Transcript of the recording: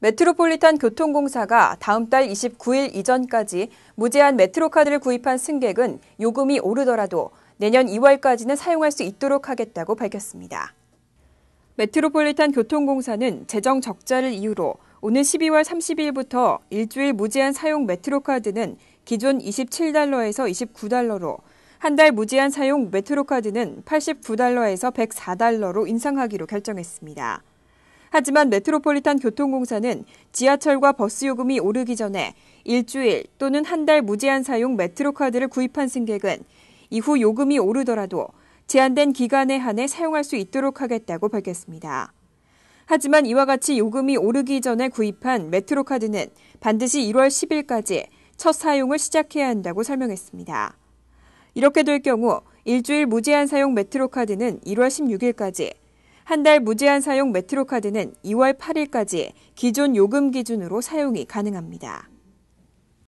메트로폴리탄 교통공사가 다음 달 29일 이전까지 무제한 메트로 카드를 구입한 승객은 요금이 오르더라도 내년 2월까지는 사용할 수 있도록 하겠다고 밝혔습니다. 메트로폴리탄 교통공사는 재정 적자를 이유로 오는 12월 30일부터 일주일 무제한 사용 메트로 카드는 기존 27달러에서 29달러로 한 달 무제한 사용 메트로 카드는 89달러에서 104달러로 인상하기로 결정했습니다. 하지만 메트로폴리탄 교통공사는 지하철과 버스 요금이 오르기 전에 일주일 또는 한 달 무제한 사용 메트로 카드를 구입한 승객은 이후 요금이 오르더라도 제한된 기간에 한해 사용할 수 있도록 하겠다고 밝혔습니다. 하지만 이와 같이 요금이 오르기 전에 구입한 메트로 카드는 반드시 1월 10일까지 첫 사용을 시작해야 한다고 설명했습니다. 이렇게 될 경우 일주일 무제한 사용 메트로 카드는 1월 16일까지, 한달 무제한 사용 메트로 카드는 2월 8일까지 기존 요금 기준으로 사용이 가능합니다.